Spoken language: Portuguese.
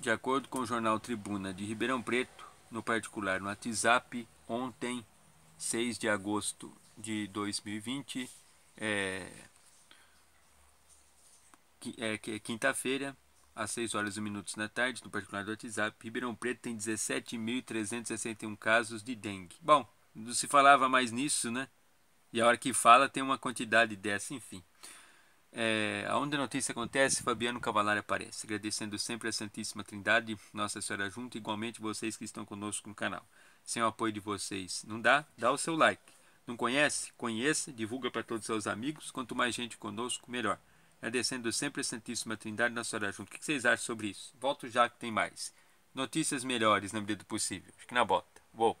De acordo com o jornal Tribuna de Ribeirão Preto, no particular no WhatsApp, ontem, 6 de agosto de 2020, é, é, é, quinta-feira, às 6 horas e minutos da tarde, no particular do WhatsApp, Ribeirão Preto tem 17.361 casos de dengue. Bom, não se falava mais nisso, né? E a hora que fala tem uma quantidade dessa, enfim. É, aonde a notícia acontece, Fabiano Cavalari aparece, agradecendo sempre a Santíssima Trindade, Nossa Senhora junto, igualmente vocês que estão conosco no canal. Sem o apoio de vocês, não dá? Dá o seu like. Não conhece? Conheça, divulga para todos os seus amigos. Quanto mais gente conosco, melhor. Agradecendo sempre a Santíssima Trindade, Nossa Senhora junto. O que vocês acham sobre isso? Volto já que tem mais. Notícias melhores na medida do possível. Acho que na bota. Vou.